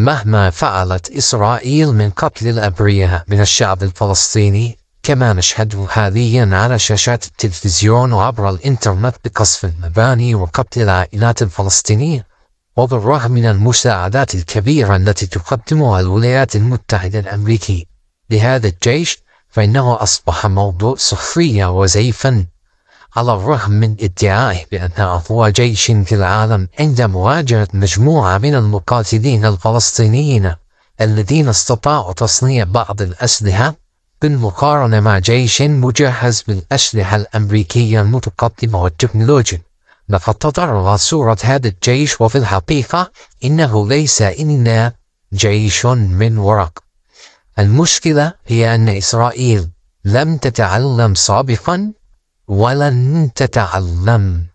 مهما فعلت إسرائيل من قتل الأبرياء من الشعب الفلسطيني كما نشهده حاليا على شاشات التلفزيون وعبر الإنترنت بقصف المباني وقتل العائلات الفلسطينية وبالرغم من المساعدات الكبيرة التي تقدمها الولايات المتحدة الأمريكية لهذا الجيش فإنه أصبح موضوع سخرية وزيفا على الرغم من ادعائه بأن أقوى جيش في العالم عند مواجهة مجموعة من المقاتلين الفلسطينيين الذين استطاعوا تصنيع بعض الأسلحة بالمقارنة مع جيش مجهز بالأسلحة الأمريكية المتقدمة والتكنولوجيا لقد تضرر صورة هذا الجيش وفي الحقيقة إنه ليس إلا جيش من ورق المشكلة هي أن إسرائيل لم تتعلم سابقا ولن تتعلم